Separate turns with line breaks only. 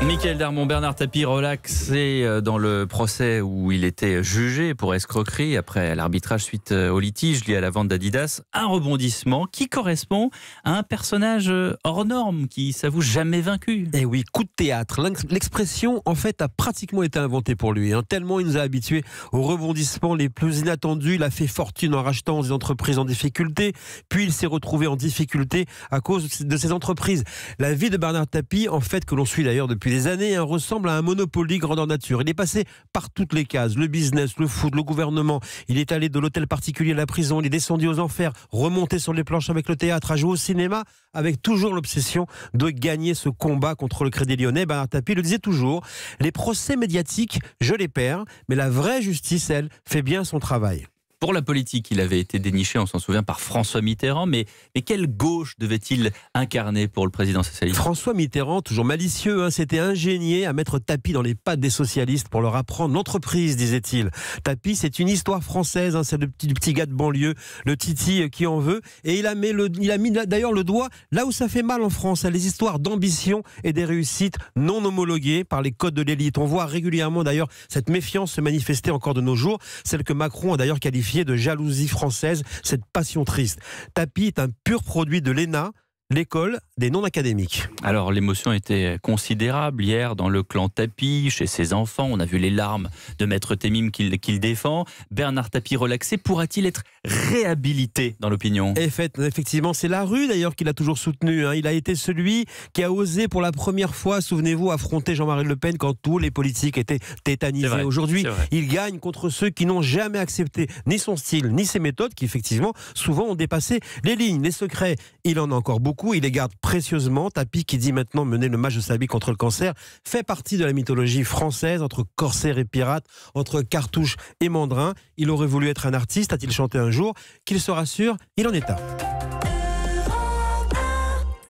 Michael Darmon, Bernard Tapie relaxé euh, dans le procès où il était jugé pour escroquerie après l'arbitrage suite euh, au litige lié à la vente d'Adidas. Un rebondissement qui correspond à un personnage euh, hors norme qui s'avoue jamais vaincu. Eh oui, coup de théâtre. L'expression, en fait, a pratiquement été
inventée pour lui. Hein. Tellement il nous a habitués aux rebondissements les plus inattendus. Il a fait fortune en rachetant des entreprises en difficulté, puis il s'est retrouvé en difficulté à cause de ces entreprises. La vie de Bernard Tapie, en fait, que l'on suit d'ailleurs depuis des années, il hein, ressemble à un Monopoly en nature. Il est passé par toutes les cases, le business, le foot, le gouvernement. Il est allé de l'hôtel particulier à la prison, il est descendu aux enfers, remonté sur les planches avec le théâtre, à jouer au cinéma avec toujours l'obsession de gagner ce combat contre le Crédit Lyonnais. Bernard Tapie le disait toujours, les procès médiatiques, je les perds, mais la vraie justice, elle, fait bien son travail.
Pour la politique, il avait été déniché, on s'en souvient, par François Mitterrand, mais, quelle gauche devait-il incarner pour le président socialiste
François Mitterrand, toujours malicieux, hein, s'était ingénié à mettre tapis dans les pattes des socialistes pour leur apprendre l'entreprise, disait-il. Tapis, c'est une histoire française, hein, c'est le petit, gars de banlieue, le Titi euh, qui en veut, et il a, mis le, il a mis d'ailleurs le doigt là où ça fait mal en France, à hein, les histoires d'ambition et des réussites non homologuées par les codes de l'élite. On voit régulièrement d'ailleurs cette méfiance se manifester encore de nos jours, celle que Macron a d'ailleurs qualifiée de jalousie française, cette passion triste. Tapi est un pur produit de l'ENA, l'école des non-académiques.
Alors l'émotion était considérable hier dans le clan Tapi, chez ses enfants. On a vu les larmes de Maître Témim qu'il défend. Bernard Tapie relaxé pourra-t-il être réhabilité dans l'opinion
Effectivement, c'est la rue d'ailleurs qu'il a toujours soutenu. Hein. Il a été celui qui a osé pour la première fois, souvenez-vous, affronter Jean-Marie Le Pen quand tous les politiques étaient tétanisés. Aujourd'hui, il gagne contre ceux qui n'ont jamais accepté ni son style, ni ses méthodes, qui effectivement souvent ont dépassé les lignes, les secrets. Il en a encore beaucoup il les garde précieusement. Tapi, qui dit maintenant mener le match de sa vie contre le cancer, fait partie de la mythologie française entre corsaire et pirate, entre cartouche et mandrin. Il aurait voulu être un artiste, a-t-il chanté un jour Qu'il se rassure, il en est à.